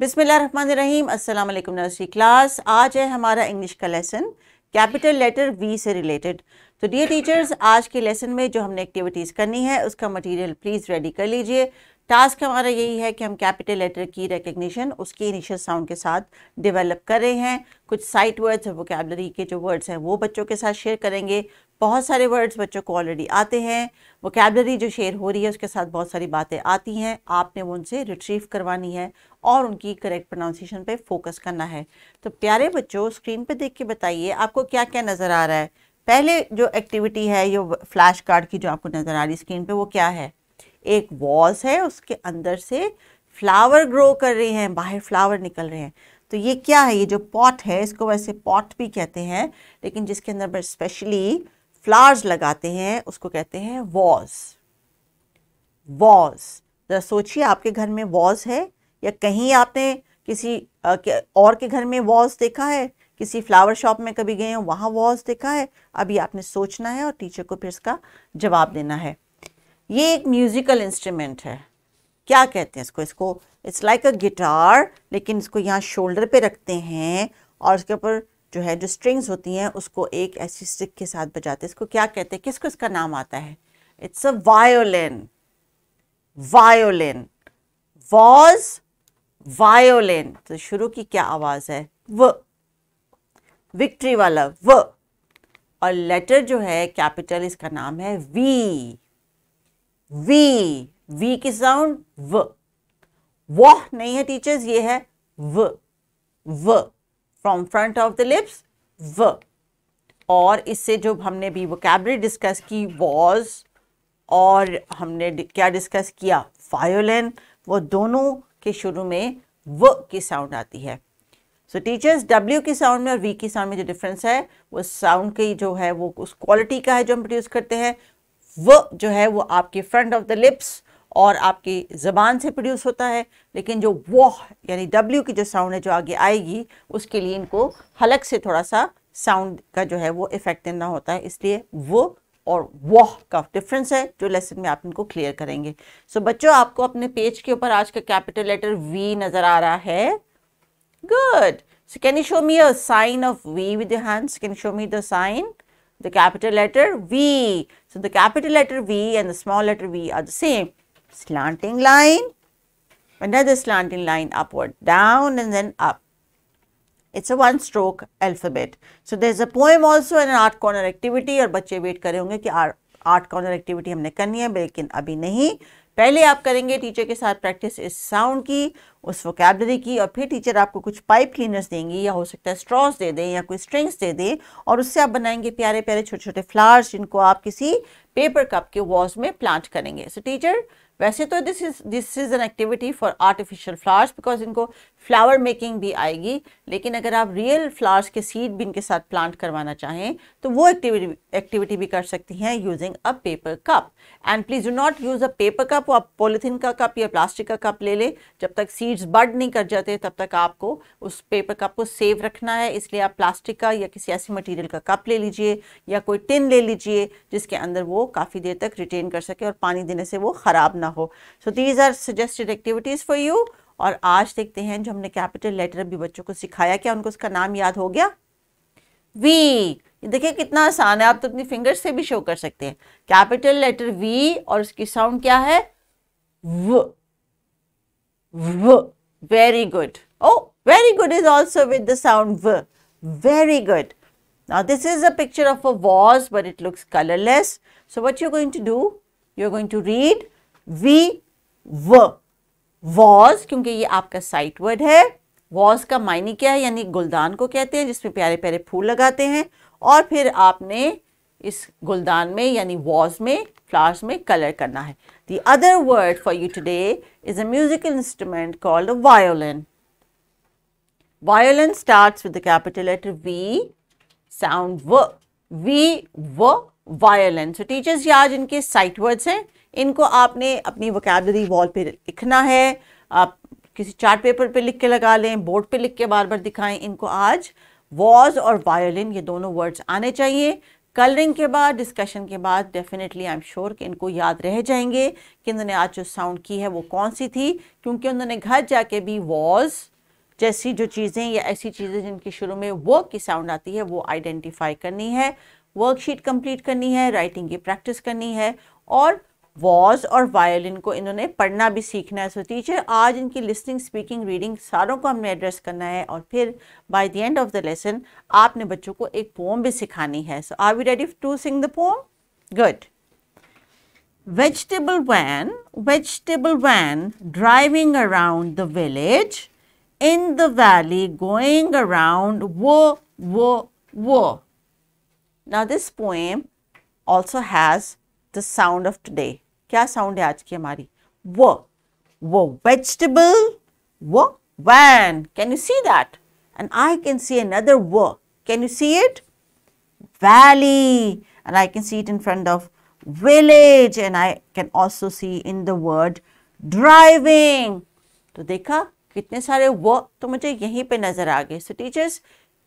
रहीम अस्सलाम वालेकुम nursery class आज है हमारा इंग्लिश का लेसन कैपिटल लेटर वी से रिलेटेड तो डियर टीचर्स आज के लेसन में जो हमने एक्टिविटीज़ करनी है उसका मटेरियल प्लीज़ रेडी कर लीजिए टास्क हमारा यही है कि हम कैपिटल लेटर की रिकग्निशन उसके इनिशियल साउंड के साथ डेवलप कर रहे हैं कुछ साइट वर्ड्स और वोकेबलरी के जो वर्ड्स हैं वो बच्चों के साथ शेयर करेंगे बहुत सारे वर्ड्स बच्चों को ऑलरेडी आते हैं वोकेबलरी जो शेयर हो रही है उसके साथ बहुत सारी बातें आती हैं आपने वो उनसे रिट्रीव करवानी है और उनकी करेक्ट प्रोनाउंसिएशन पे फोकस करना है तो प्यारे बच्चों स्क्रीन पे देख के बताइए आपको क्या क्या नज़र आ रहा है पहले जो एक्टिविटी है ये फ्लैश कार्ड की जो आपको नज़र आ रही है स्क्रीन पर वो क्या है एक वॉल्स है उसके अंदर से फ्लावर ग्रो कर रहे हैं बाहर फ्लावर निकल रहे हैं तो ये क्या है ये जो पॉट है इसको वैसे पॉट भी कहते हैं लेकिन जिसके अंदर स्पेशली फ्लावर्स लगाते हैं उसको कहते हैं वॉज वॉज ज़रा सोचिए आपके घर में वॉज है या कहीं आपने किसी और के घर में वॉज देखा है किसी फ्लावर शॉप में कभी गए हो वहाँ वॉज देखा है अभी आपने सोचना है और टीचर को फिर इसका जवाब देना है ये एक म्यूज़िकल इंस्ट्रूमेंट है क्या कहते हैं इसको इसको इट्स लाइक अ गिटार लेकिन इसको यहाँ शोल्डर पे रखते हैं और इसके ऊपर जो है जो स्ट्रिंग्स होती हैं उसको एक ऐसी स्टिक के साथ बजाते हैं इसको क्या कहते हैं किसको इसका नाम आता है it's a violin violin vase violin तो शुरू की क्या आवाज़ है व विक्ट्री वाला व और लेटर जो है कैपिटल इसका नाम है वी वी वी की साउंड व वह नहीं है टीचर्स ये है व व from front of the lips व और इससे जो हमने भी वोकेबरी डिस्कस की वॉज और हमने क्या डिस्कस किया वायोलिन वो दोनों के शुरू में व की साउंड आती है सो टीचर्स डब्ल्यू की साउंड में और वी की साउंड में जो डिफरेंस है वो साउंड की जो है वो उस क्वालिटी का है जो हम प्रोड्यूस करते हैं व जो है वो आपके फ्रंट ऑफ द लिप्स और आपकी ज़बान से प्रोड्यूस होता है लेकिन जो वह यानी डब्ल्यू की जो साउंड है जो आगे आएगी उसके लिए इनको हलक से थोड़ा सा साउंड का जो है वो इफेक्ट देना होता है इसलिए वो और वह का डिफरेंस है जो लेसन में आप इनको क्लियर करेंगे सो so, बच्चों आपको अपने पेज के ऊपर आज का कैपिटल लेटर वी नज़र आ रहा है good so can you show me a sign of V with hands can show me the sign the capital letter V so the capital letter V and the small letter V are the same slanting line, another slanting line upward, down and then up. It's a one stroke alphabet. So there's a poem also and an art corner activity और बच्चे wait कर होंगे कि art corner activity हमने करनी है लेकिन अभी नहीं पहले आप करेंगे टीचर के साथ प्रैक्टिस इस साउंड की उस वोकेबलरी की और फिर टीचर आपको कुछ पाइप क्लीनर्स देंगी या हो सकता है स्ट्रॉस दे दें या कोई स्ट्रिंग्स दे दें और उससे आप बनाएंगे प्यारे प्यारे छोटे छोटे फ्लावर्स जिनको आप किसी पेपर कप के वॉज में प्लांट करेंगे सो टीचर वैसे तो this is this is an activity for artificial flowers because इनको फ्लावर मेकिंग भी आएगी लेकिन अगर आप रियल फ्लावर्स के सीड भी इनके साथ प्लांट करवाना चाहें तो वो एक्टिविटी एक्टिविटी भी कर सकती हैं using a paper cup and please do not use a paper cup आप पोलिथिन का कप या प्लास्टिक का कप ले लें जब तक सीड्स बर्ड नहीं कर जाते तब तक आपको उस पेपर कप को सेव रखना है इसलिए आप प्लास्टिक का या किसी ऐसे मटीरियल का कप ले लीजिए या कोई टिन ले लीजिए जिसके अंदर वो काफ़ी देर तक रिटेन कर सके और पानी देने से वो ख़राब ना करना हो so these are suggested activities for you और आज देखते हैं जो हमने कैपिटल लेटर भी बच्चों को सिखाया क्या उनको उसका नाम याद हो गया वी देखिए कितना आसान है आप तो अपनी फिंगर से भी शो कर सकते हैं कैपिटल लेटर वी और उसकी साउंड क्या है व व very good oh very good is also with the sound व very good now this is a picture of a vase but it looks colourless so so you going to do you are going to read V व vase क्योंकि ये आपका site word है was का मायने क्या है यानी गुलदान को कहते हैं जिसमें प्यारे प्यारे फूल लगाते हैं और फिर आपने इस गुलदान में यानी वॉज में फ्लावर्स में कलर करना है the other word for you today is a musical instrument called violin violin starts with the capital letter V sound V v v violin so teachers ye aaj inke sight words इनको आपने अपनी वकैबलरी wall पे लिखना है आप किसी chart paper पे लिख के लगा लें बोर्ड पे लिख के बार बार दिखाएं इनको आज वॉज और वायोलिन ये दोनों वर्ड्स आने चाहिए कलरिंग के बाद डिस्कशन के बाद डेफिनेटली आई एम श्योर कि इनको याद रह जाएंगे कि इन्होंने आज जो साउंड की है वो कौन सी थी क्योंकि उन्होंने घर जाके भी वॉज जैसी जो चीज़ें या ऐसी चीज़ें जिनकी शुरू में वर्क की साउंड आती है वो आइडेंटिफाई करनी है वर्कशीट कंप्लीट करनी है राइटिंग की प्रैक्टिस करनी है और वॉज और वायलिन को इन्होंने पढ़ना भी सीखना है सो टीचर आज इनकी लिस्निंग स्पीकिंग रीडिंग सारों को हमने एड्रेस करना है और फिर by the end of the lesson आपने बच्चों को एक पोम भी सिखानी है so are we ready to sing the poem good vegetable van vegetable van driving around the village in the valley going around वो वो वो ना this poem also has the sound of today क्या sound है आज की हमारी वो वो वेजिटेबल वो van can you see that and I can C another वो can you see it valley and I can see it in front of village and I can also see in the word driving तो देखा कितने सारे वो तो मुझे यहीं पे नज़र आ गए सो टीचर्स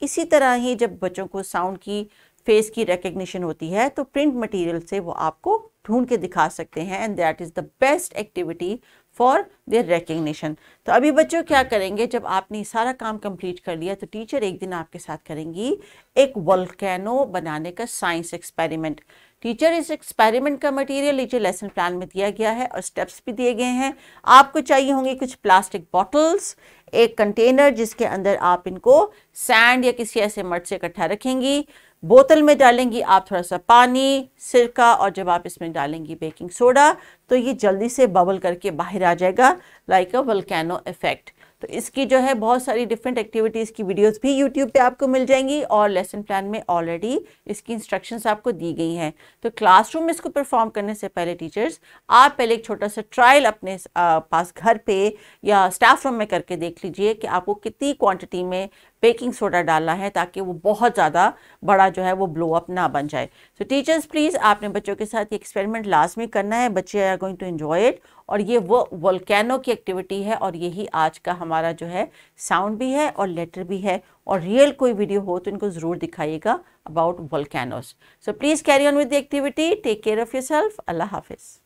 इसी तरह ही जब बच्चों को साउंड की फेस की रिकग्निशन होती है तो प्रिंट मटेरियल से वो आपको ढूंढ के दिखा सकते हैं and that is the best activity for their recognition तो अभी बच्चों क्या करेंगे जब आपने सारा काम कंप्लीट कर लिया तो टीचर एक दिन आपके साथ करेंगी एक वल्केनो बनाने का साइंस एक्सपेरिमेंट टीचर इस एक्सपेरिमेंट का मटेरियल नीचे लेसन प्लान में दिया गया है और स्टेप्स भी दिए गए हैं आपको चाहिए होंगे कुछ प्लास्टिक बॉटल्स एक कंटेनर जिसके अंदर आप इनको सैंड या किसी ऐसे मर्ज से इकट्ठा रखेंगी बोतल में डालेंगी आप थोड़ा सा पानी सिरका और जब आप इसमें डालेंगी बेकिंग सोडा तो ये जल्दी से बबल करके बाहर आ जाएगा लाइक अ वल्केनो इफेक्ट तो इसकी जो है बहुत सारी डिफरेंट एक्टिविटीज़ की वीडियोस भी यूट्यूब पे आपको मिल जाएंगी और लेसन प्लान में ऑलरेडी इसकी इंस्ट्रक्शंस आपको दी गई हैं तो क्लासरूम में इसको परफॉर्म करने से पहले टीचर्स आप पहले एक छोटा सा ट्रायल अपने पास घर पे या स्टाफ रूम में करके देख लीजिए कि आपको कितनी क्वांटिटी में बेकिंग सोडा डालना है ताकि वो बहुत ज़्यादा बड़ा जो है वो ब्लो अप ना बन जाए सो टीचर्स प्लीज़ आपने बच्चों के साथ ये एक्सपेरिमेंट में करना है बच्चे are going to enjoy it और ये वो वोल्केनो की एक्टिविटी है और यही आज का हमारा जो है साउंड भी है और लेटर भी है और रियल कोई वीडियो हो तो इनको ज़रूर दिखाइएगा about volcanoes so please carry on with the activity take care of yourself अल्लाह हाफिज़